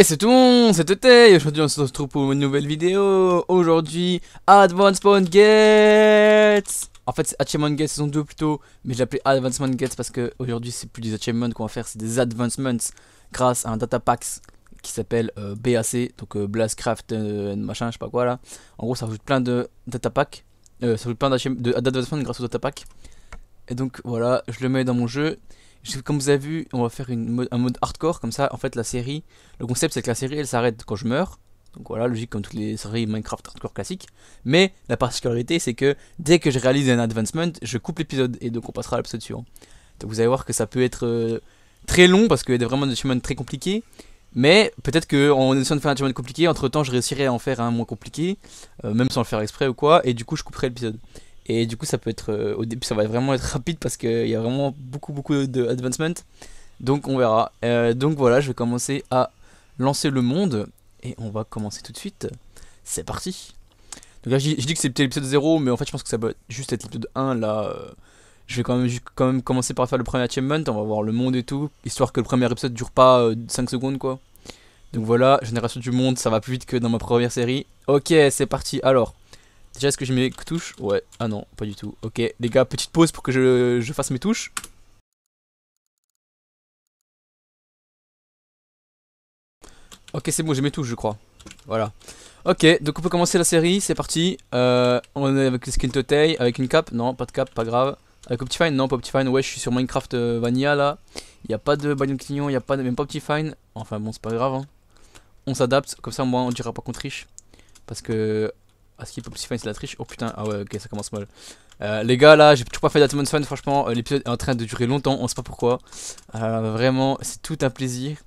Et c'est tout le monde, c'était aujourd'hui on se retrouve pour une nouvelle vidéo. Aujourd'hui, Advancement Gates En fait, c'est Achievement Gates saison 2 plutôt, mais je l'appelais Advancement Gates parce que aujourd'hui c'est plus des achievements qu'on va faire, c'est des advancements grâce à un data qui s'appelle euh, BAC, donc euh, Blastcraft, euh, machin, je sais pas quoi là. En gros, ça rajoute plein de data ça rajoute plein d'advancements grâce au data Et donc voilà, je le mets dans mon jeu. Comme vous avez vu, on va faire une un mode hardcore, comme ça, en fait, la série, le concept c'est que la série, elle s'arrête quand je meurs. Donc voilà, logique comme toutes les séries Minecraft hardcore classiques. Mais la particularité, c'est que dès que je réalise un advancement, je coupe l'épisode et donc on passera à l'épisode suivant. Donc vous allez voir que ça peut être euh, très long parce qu'il y a vraiment des chemins très compliqués. Mais peut-être qu'en essayant de faire un chemin compliqué, entre temps je réussirai à en faire un moins compliqué, euh, même sans le faire exprès ou quoi, et du coup je couperai l'épisode. Et du coup, ça peut être euh, au début, ça va vraiment être rapide parce qu'il y a vraiment beaucoup, beaucoup de Donc, on verra. Euh, donc, voilà, je vais commencer à lancer le monde et on va commencer tout de suite. C'est parti! Donc là, je dis que c'est peut-être l'épisode 0, mais en fait, je pense que ça va juste être l'épisode 1. Là, euh. je vais quand même, commencer par faire le premier achievement. On va voir le monde et tout, histoire que le premier épisode dure pas 5 secondes, quoi. Donc voilà, génération du monde, ça va plus vite que dans ma première série. Ok, c'est parti. Alors, Déjà, est-ce que j'ai mes touches Ouais. Ah non, pas du tout. Ok, les gars, petite pause pour que je, fasse mes touches. Ok, c'est bon, j'ai mes touches, je crois. Voilà. Ok, donc on peut commencer la série, c'est parti. Euh, on est avec le skin taille avec une cape. Non, pas de cape, pas grave. Avec Optifine, non, pas Optifine. Ouais, je suis sur Minecraft euh, Vanilla là. Il n'y a pas de bagnon Clignon, il n'y a pas de, même pas Optifine. Enfin bon, c'est pas grave. Hein. On s'adapte, comme ça, moi, on dira pas qu'on triche. Parce que qu'il Ah, pas une c'est la triche. Oh putain, ah ouais, ok, ça commence mal. Euh, les gars, là, j'ai toujours pas fait d'Atomon's Fun, Franchement, euh, l'épisode est en train de durer longtemps, on sait pas pourquoi. Euh, vraiment, c'est tout un plaisir.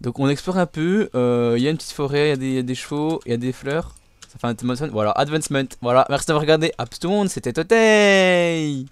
Donc, on explore un peu. Il y a une petite forêt, il y, a des chevaux, il y a des fleurs. Ça fait un Fun, Voilà, Advancement. Voilà, merci d'avoir regardé. tout le monde, c'était Totei!